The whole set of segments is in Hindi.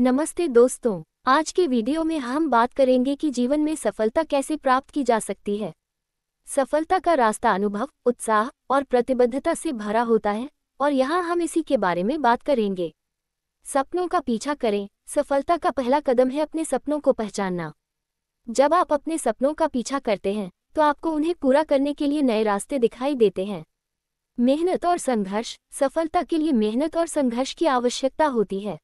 नमस्ते दोस्तों आज के वीडियो में हम बात करेंगे कि जीवन में सफलता कैसे प्राप्त की जा सकती है सफलता का रास्ता अनुभव उत्साह और प्रतिबद्धता से भरा होता है और यहाँ हम इसी के बारे में बात करेंगे सपनों का पीछा करें सफलता का पहला कदम है अपने सपनों को पहचानना जब आप अपने सपनों का पीछा करते हैं तो आपको उन्हें पूरा करने के लिए नए रास्ते दिखाई देते हैं मेहनत और संघर्ष सफलता के लिए मेहनत और संघर्ष की आवश्यकता होती है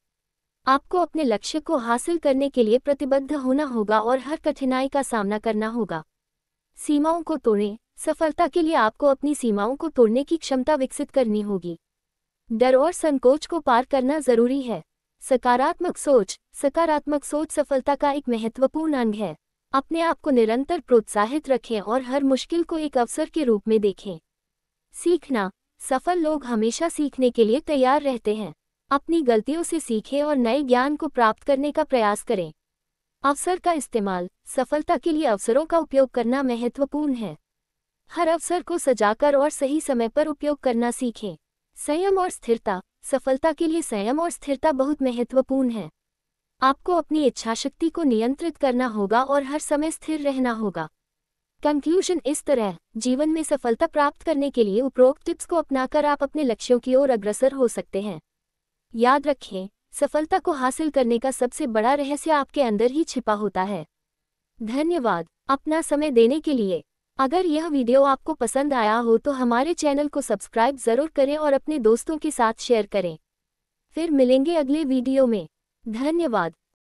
आपको अपने लक्ष्य को हासिल करने के लिए प्रतिबद्ध होना होगा और हर कठिनाई का सामना करना होगा सीमाओं को तोड़ें सफलता के लिए आपको अपनी सीमाओं को तोड़ने की क्षमता विकसित करनी होगी डर और संकोच को पार करना जरूरी है सकारात्मक सोच सकारात्मक सोच सफलता का एक महत्वपूर्ण अंग है अपने आप को निरंतर प्रोत्साहित रखें और हर मुश्किल को एक अवसर के रूप में देखें सीखना सफल लोग हमेशा सीखने के लिए तैयार रहते हैं अपनी गलतियों से सीखें और नए ज्ञान को प्राप्त करने का प्रयास करें अवसर का इस्तेमाल सफलता के लिए अवसरों का उपयोग करना महत्वपूर्ण है हर अवसर को सजाकर और सही समय पर उपयोग करना सीखें संयम और स्थिरता सफलता के लिए संयम और स्थिरता बहुत महत्वपूर्ण है आपको अपनी इच्छाशक्ति को नियंत्रित करना होगा और हर समय स्थिर रहना होगा कंक्लूजन इस तरह जीवन में सफलता प्राप्त करने के लिए उपरोक्त टिप्स को अपनाकर आप अपने लक्ष्यों की ओर अग्रसर हो सकते हैं याद रखें सफलता को हासिल करने का सबसे बड़ा रहस्य आपके अंदर ही छिपा होता है धन्यवाद अपना समय देने के लिए अगर यह वीडियो आपको पसंद आया हो तो हमारे चैनल को सब्सक्राइब ज़रूर करें और अपने दोस्तों के साथ शेयर करें फिर मिलेंगे अगले वीडियो में धन्यवाद